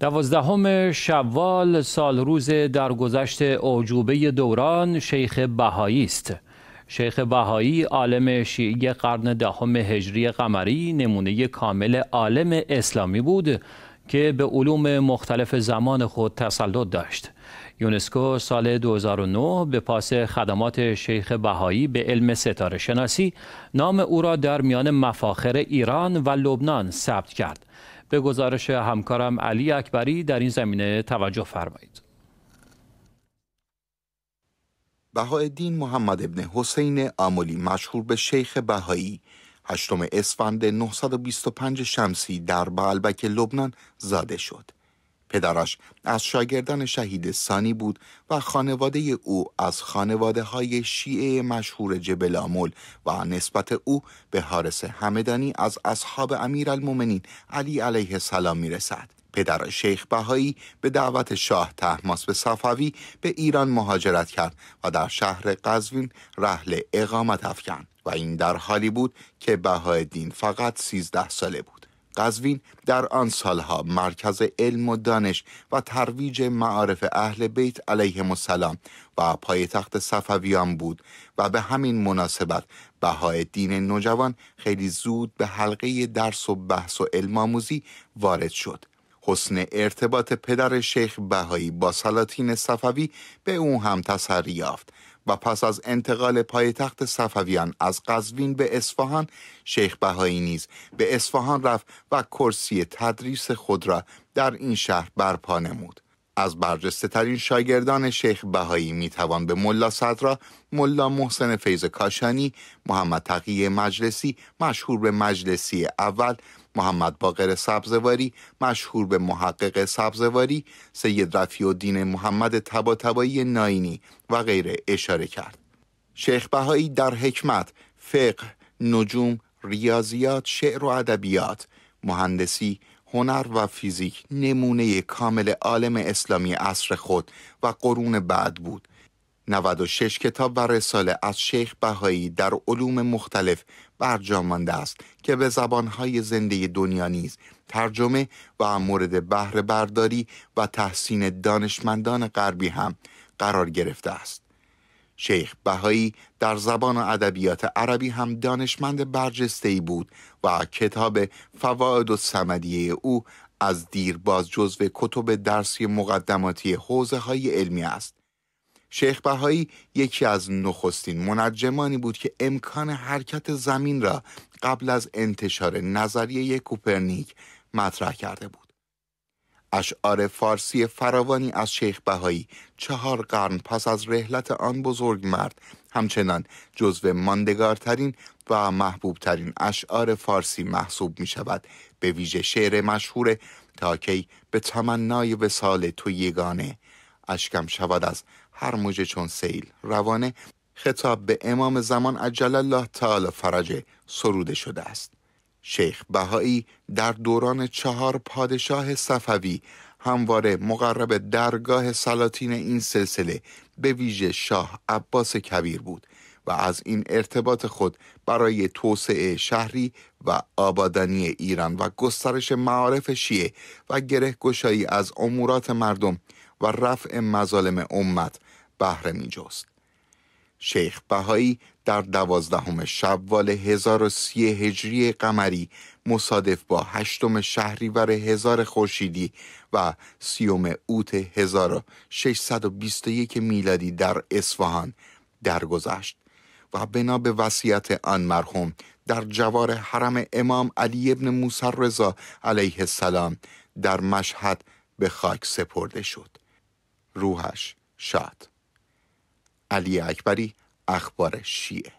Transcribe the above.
دوازدهم شوال سال روز در گذشت دوران شیخ بهایی است. شیخ بهایی عالم شیعی قرن دهم هجری قمری نمونه کامل عالم اسلامی بود که به علوم مختلف زمان خود تسلط داشت. یونسکو سال 2009 به پاس خدمات شیخ بهایی به علم ستاره شناسی نام او را در میان مفاخر ایران و لبنان ثبت کرد. به گزارش همکارم علی اکبری در این زمینه توجه فرمایید بهاءالدین محمد ابن حسین آملی مشهور به شیخ بهایی هشتم اسفند 925 شمسی در بعلبک لبنان زاده شد پدرش از شاگردان شهید سانی بود و خانواده او از خانواده های شیعه مشهور جبلامول و نسبت او به حارس همدانی از اصحاب المومنین علی علیه السلام میرسد. پدر شیخ بهایی به دعوت شاه تحماس به صفوی به ایران مهاجرت کرد و در شهر قزوین رحل اقامت افکند و این در حالی بود که دین فقط 13 ساله بود. قزوین در آن سالها مرکز علم و دانش و ترویج معارف اهل بیت علیه مسلم و پایتخت صفویان بود و به همین مناسبت بهای دین نوجوان خیلی زود به حلقه درس و بحث و علم آموزی وارد شد. حسن ارتباط پدر شیخ بهایی با سلاطین صفوی به او هم تسری یافت و پس از انتقال پایتخت صفویان از قزوین به اصفهان شیخ بهایی نیز به اصفهان رفت و کرسی تدریس خود را در این شهر برپا نمود از برجسته ترین شاگردان شیخ بهایی می توان به ملا صدرا، ملا محسن فیض کاشانی، محمد تقی مجلسی مشهور به مجلسی اول، محمد باقر سبزواری مشهور به محقق سبزواری، سید رفی الدین محمد تباتبایی ناینی و غیره اشاره کرد. شیخ بهایی در حکمت، فقه، نجوم، ریاضیات، شعر و ادبیات، مهندسی، هنر و فیزیک نمونه کامل عالم اسلامی عصر خود و قرون بعد بود 96 کتاب و رساله از شیخ بهایی در علوم مختلف برجامانده است که به زبانهای زنده دنیا نیز ترجمه و مورد بهره برداری و تحسین دانشمندان غربی هم قرار گرفته است شیخ بهایی در زبان و ادبیات عربی هم دانشمند ای بود و کتاب فواید سمدیه او از دیر باز جزو کتب درسی مقدماتی حوزه های علمی است. شیخ بهایی یکی از نخستین منجمانی بود که امکان حرکت زمین را قبل از انتشار نظریه کوپرنیک مطرح کرده بود. اشعار فارسی فراوانی از شیخ بهایی چهار قرن پس از رحلت آن بزرگ مرد همچنان جزو ماندگارترین و محبوبترین اشعار فارسی محسوب می شود به ویژه شعر مشهور تاکی به تمنای سال تو یگانه اشکم شود از هر موج چون سیل روانه خطاب به امام زمان عجل الله تعالی فرجه سروده شده است شیخ بهایی در دوران چهار پادشاه صفوی همواره مقرب درگاه سلاطین این سلسله به ویژه شاه عباس کبیر بود و از این ارتباط خود برای توسعه شهری و آبادانی ایران و گسترش معارف شیعه و گره گشایی از امورات مردم و رفع مظالم امت بهره می شیخ بهایی در دوازدهم شوال 1030 هجری قمری مصادف با هشتم شهریور هزار خورشیدی و سیوم اوت 1621 میلادی در اصفهان درگذشت و بنا به وصیت آن مرحوم در جوار حرم امام علی ابن موسی رضا علیه السلام در مشهد به خاک سپرده شد روحش شاد علی اکبری اخبار شیعه